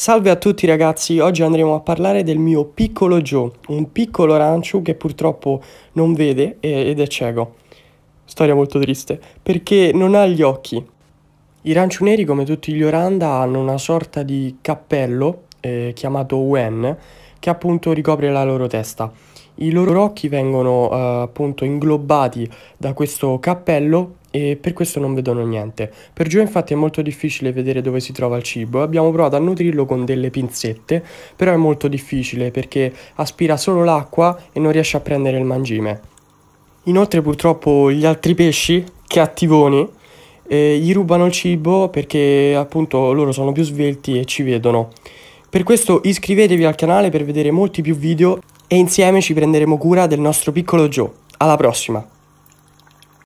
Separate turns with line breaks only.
Salve a tutti ragazzi, oggi andremo a parlare del mio piccolo Joe, un piccolo rancio che purtroppo non vede ed è cieco. Storia molto triste, perché non ha gli occhi. I neri, come tutti gli oranda, hanno una sorta di cappello, eh, chiamato Wen, che appunto ricopre la loro testa. I loro occhi vengono eh, appunto inglobati da questo cappello e per questo non vedono niente. Per Joe infatti è molto difficile vedere dove si trova il cibo, abbiamo provato a nutrirlo con delle pinzette, però è molto difficile perché aspira solo l'acqua e non riesce a prendere il mangime. Inoltre purtroppo gli altri pesci, cattivoni, eh, gli rubano il cibo perché appunto loro sono più svelti e ci vedono. Per questo iscrivetevi al canale per vedere molti più video e insieme ci prenderemo cura del nostro piccolo Joe. Alla prossima!